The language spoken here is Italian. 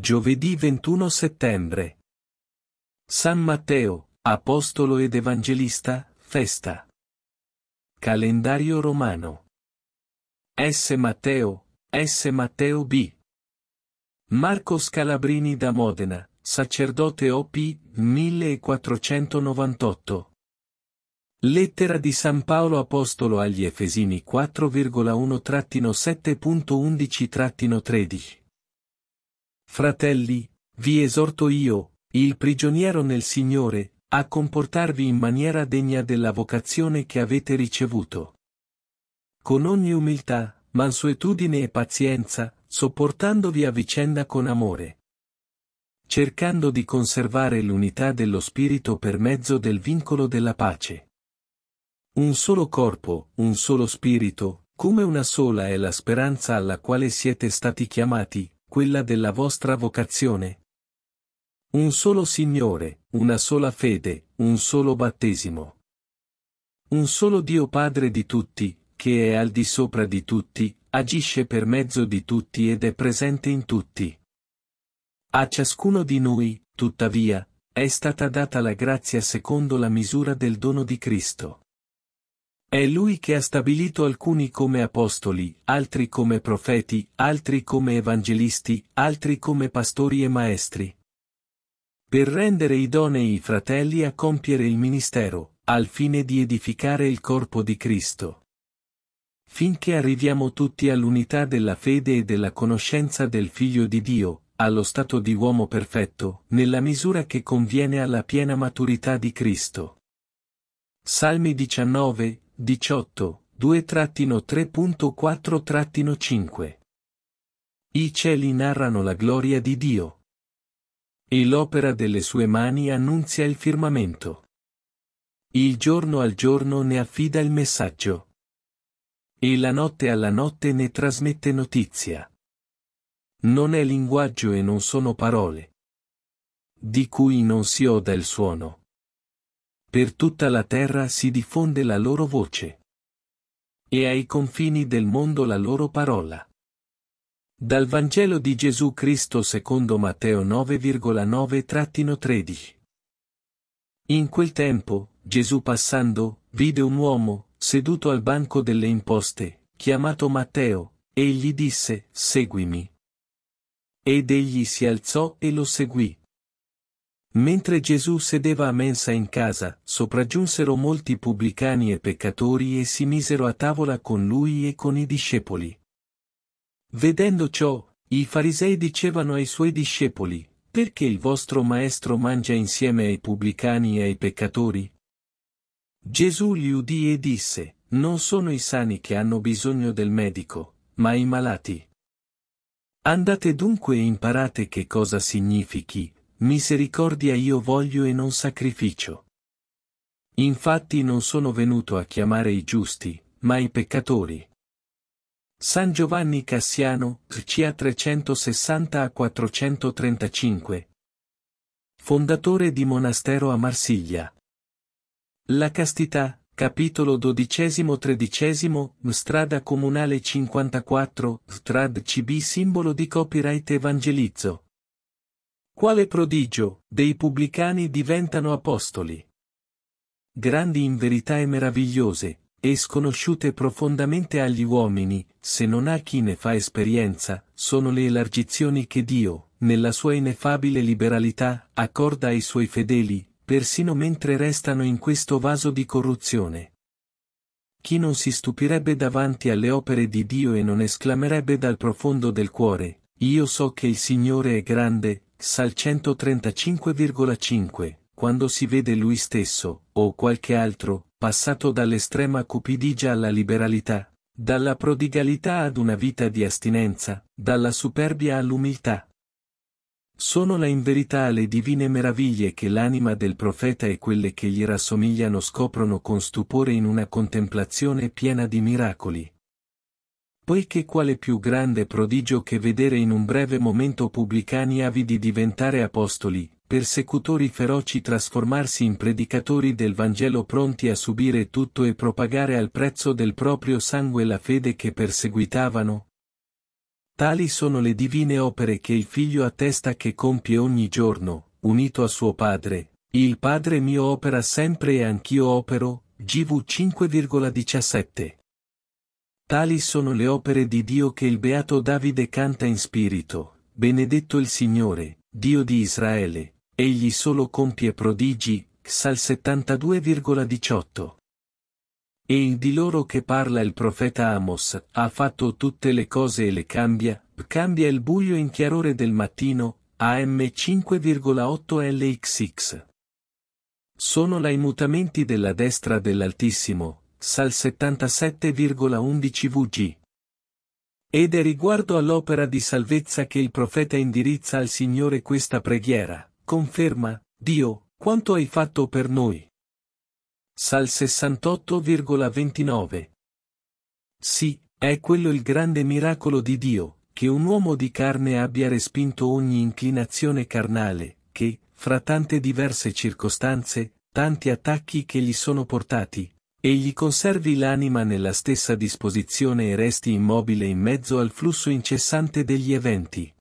Giovedì 21 settembre. San Matteo, Apostolo ed Evangelista, festa. Calendario romano. S. Matteo, S. Matteo B. Marco Scalabrini da Modena, sacerdote OP 1498. Lettera di San Paolo Apostolo agli Efesini 4,1-7.11-13 Fratelli, vi esorto io, il prigioniero nel Signore, a comportarvi in maniera degna della vocazione che avete ricevuto. Con ogni umiltà, mansuetudine e pazienza, sopportandovi a vicenda con amore. Cercando di conservare l'unità dello Spirito per mezzo del vincolo della pace. Un solo corpo, un solo Spirito, come una sola è la speranza alla quale siete stati chiamati, quella della vostra vocazione? Un solo Signore, una sola fede, un solo battesimo. Un solo Dio Padre di tutti, che è al di sopra di tutti, agisce per mezzo di tutti ed è presente in tutti. A ciascuno di noi, tuttavia, è stata data la grazia secondo la misura del dono di Cristo. È lui che ha stabilito alcuni come apostoli, altri come profeti, altri come evangelisti, altri come pastori e maestri. Per rendere idonei i fratelli a compiere il ministero, al fine di edificare il corpo di Cristo. Finché arriviamo tutti all'unità della fede e della conoscenza del Figlio di Dio, allo stato di uomo perfetto, nella misura che conviene alla piena maturità di Cristo. Salmi 19, 18, 2-3.4-5. I cieli narrano la gloria di Dio. E l'opera delle sue mani annunzia il firmamento. Il giorno al giorno ne affida il messaggio. E la notte alla notte ne trasmette notizia. Non è linguaggio e non sono parole. Di cui non si oda il suono. Per tutta la terra si diffonde la loro voce. E ai confini del mondo la loro parola. Dal Vangelo di Gesù Cristo secondo Matteo 9,9-13. In quel tempo, Gesù passando, vide un uomo, seduto al banco delle imposte, chiamato Matteo, e gli disse, seguimi. Ed egli si alzò e lo seguì. Mentre Gesù sedeva a mensa in casa, sopraggiunsero molti pubblicani e peccatori e si misero a tavola con lui e con i discepoli. Vedendo ciò, i farisei dicevano ai suoi discepoli, perché il vostro maestro mangia insieme ai pubblicani e ai peccatori? Gesù li udì e disse, non sono i sani che hanno bisogno del medico, ma i malati. Andate dunque e imparate che cosa significhi, Misericordia io voglio e non sacrificio. Infatti non sono venuto a chiamare i giusti, ma i peccatori. San Giovanni Cassiano, CA 360 a 435. Fondatore di monastero a Marsiglia. La castità, capitolo XII-XIII, strada comunale 54, strad CB simbolo di copyright evangelizzo. Quale prodigio, dei pubblicani diventano apostoli. Grandi in verità e meravigliose, e sconosciute profondamente agli uomini, se non a chi ne fa esperienza, sono le elargizioni che Dio, nella sua ineffabile liberalità, accorda ai suoi fedeli, persino mentre restano in questo vaso di corruzione. Chi non si stupirebbe davanti alle opere di Dio e non esclamerebbe dal profondo del cuore, io so che il Signore è grande, Sal 135,5, quando si vede lui stesso, o qualche altro, passato dall'estrema cupidigia alla liberalità, dalla prodigalità ad una vita di astinenza, dalla superbia all'umiltà. Sono la in verità le divine meraviglie che l'anima del profeta e quelle che gli rassomigliano scoprono con stupore in una contemplazione piena di miracoli, poiché quale più grande prodigio che vedere in un breve momento pubblicani avidi diventare apostoli, persecutori feroci trasformarsi in predicatori del Vangelo pronti a subire tutto e propagare al prezzo del proprio sangue la fede che perseguitavano? Tali sono le divine opere che il Figlio attesta che compie ogni giorno, unito a suo Padre. Il Padre mio opera sempre e anch'io opero, GV 5,17. Tali sono le opere di Dio che il beato Davide canta in spirito, benedetto il Signore, Dio di Israele, egli solo compie prodigi, Xal 72,18. E il di loro che parla il profeta Amos, ha fatto tutte le cose e le cambia, cambia il buio in chiarore del mattino, AM 5,8 LXX. Sono là i mutamenti della destra dell'Altissimo, Sal 77,11 VG. Ed è riguardo all'opera di salvezza che il profeta indirizza al Signore questa preghiera, conferma, Dio, quanto hai fatto per noi. Sal 68,29. Sì, è quello il grande miracolo di Dio, che un uomo di carne abbia respinto ogni inclinazione carnale, che, fra tante diverse circostanze, tanti attacchi che gli sono portati, Egli conservi l'anima nella stessa disposizione e resti immobile in mezzo al flusso incessante degli eventi.